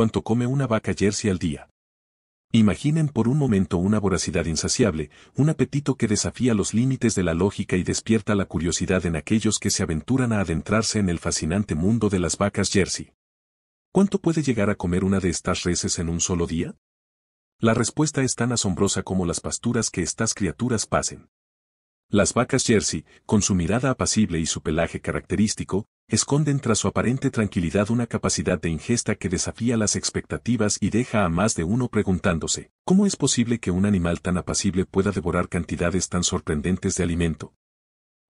cuánto come una vaca jersey al día. Imaginen por un momento una voracidad insaciable, un apetito que desafía los límites de la lógica y despierta la curiosidad en aquellos que se aventuran a adentrarse en el fascinante mundo de las vacas jersey. ¿Cuánto puede llegar a comer una de estas reses en un solo día? La respuesta es tan asombrosa como las pasturas que estas criaturas pasen. Las vacas jersey, con su mirada apacible y su pelaje característico, esconden tras su aparente tranquilidad una capacidad de ingesta que desafía las expectativas y deja a más de uno preguntándose, ¿cómo es posible que un animal tan apacible pueda devorar cantidades tan sorprendentes de alimento?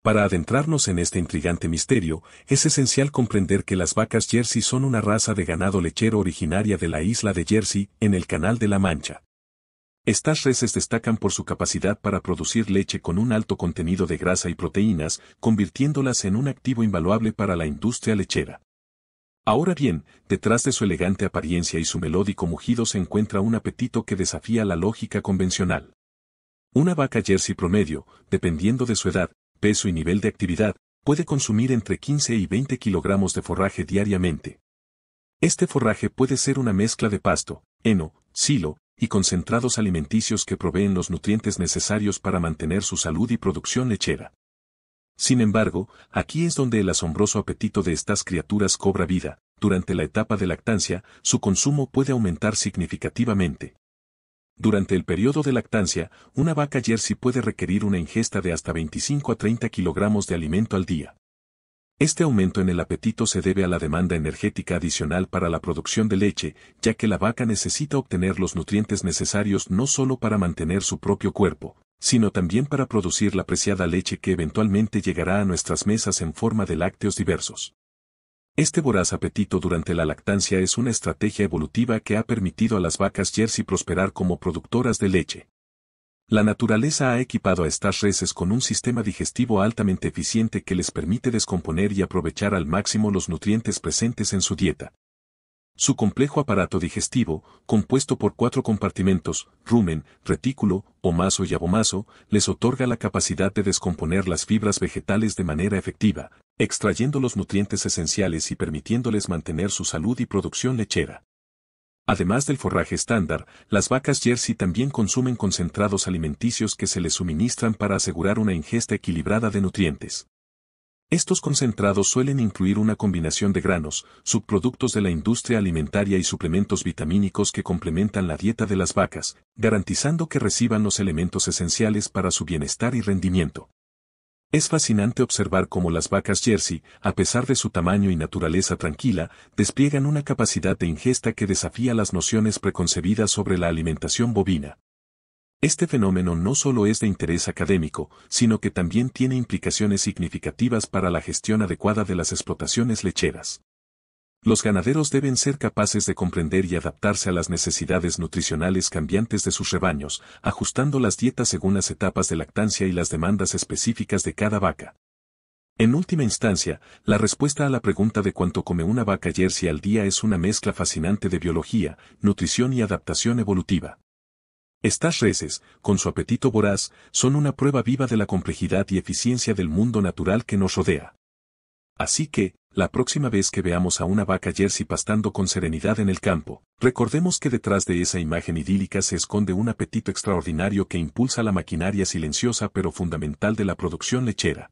Para adentrarnos en este intrigante misterio, es esencial comprender que las vacas Jersey son una raza de ganado lechero originaria de la isla de Jersey, en el Canal de la Mancha. Estas reses destacan por su capacidad para producir leche con un alto contenido de grasa y proteínas, convirtiéndolas en un activo invaluable para la industria lechera. Ahora bien, detrás de su elegante apariencia y su melódico mugido se encuentra un apetito que desafía la lógica convencional. Una vaca jersey promedio, dependiendo de su edad, peso y nivel de actividad, puede consumir entre 15 y 20 kilogramos de forraje diariamente. Este forraje puede ser una mezcla de pasto, heno, silo, y concentrados alimenticios que proveen los nutrientes necesarios para mantener su salud y producción lechera. Sin embargo, aquí es donde el asombroso apetito de estas criaturas cobra vida, durante la etapa de lactancia, su consumo puede aumentar significativamente. Durante el periodo de lactancia, una vaca jersey puede requerir una ingesta de hasta 25 a 30 kilogramos de alimento al día. Este aumento en el apetito se debe a la demanda energética adicional para la producción de leche, ya que la vaca necesita obtener los nutrientes necesarios no solo para mantener su propio cuerpo, sino también para producir la preciada leche que eventualmente llegará a nuestras mesas en forma de lácteos diversos. Este voraz apetito durante la lactancia es una estrategia evolutiva que ha permitido a las vacas jersey prosperar como productoras de leche. La naturaleza ha equipado a estas reses con un sistema digestivo altamente eficiente que les permite descomponer y aprovechar al máximo los nutrientes presentes en su dieta. Su complejo aparato digestivo, compuesto por cuatro compartimentos, rumen, retículo, omaso y abomaso, les otorga la capacidad de descomponer las fibras vegetales de manera efectiva, extrayendo los nutrientes esenciales y permitiéndoles mantener su salud y producción lechera. Además del forraje estándar, las vacas jersey también consumen concentrados alimenticios que se les suministran para asegurar una ingesta equilibrada de nutrientes. Estos concentrados suelen incluir una combinación de granos, subproductos de la industria alimentaria y suplementos vitamínicos que complementan la dieta de las vacas, garantizando que reciban los elementos esenciales para su bienestar y rendimiento. Es fascinante observar cómo las vacas Jersey, a pesar de su tamaño y naturaleza tranquila, despliegan una capacidad de ingesta que desafía las nociones preconcebidas sobre la alimentación bovina. Este fenómeno no solo es de interés académico, sino que también tiene implicaciones significativas para la gestión adecuada de las explotaciones lecheras. Los ganaderos deben ser capaces de comprender y adaptarse a las necesidades nutricionales cambiantes de sus rebaños, ajustando las dietas según las etapas de lactancia y las demandas específicas de cada vaca. En última instancia, la respuesta a la pregunta de cuánto come una vaca jersey al día es una mezcla fascinante de biología, nutrición y adaptación evolutiva. Estas reses, con su apetito voraz, son una prueba viva de la complejidad y eficiencia del mundo natural que nos rodea. Así que, la próxima vez que veamos a una vaca jersey pastando con serenidad en el campo, recordemos que detrás de esa imagen idílica se esconde un apetito extraordinario que impulsa la maquinaria silenciosa pero fundamental de la producción lechera.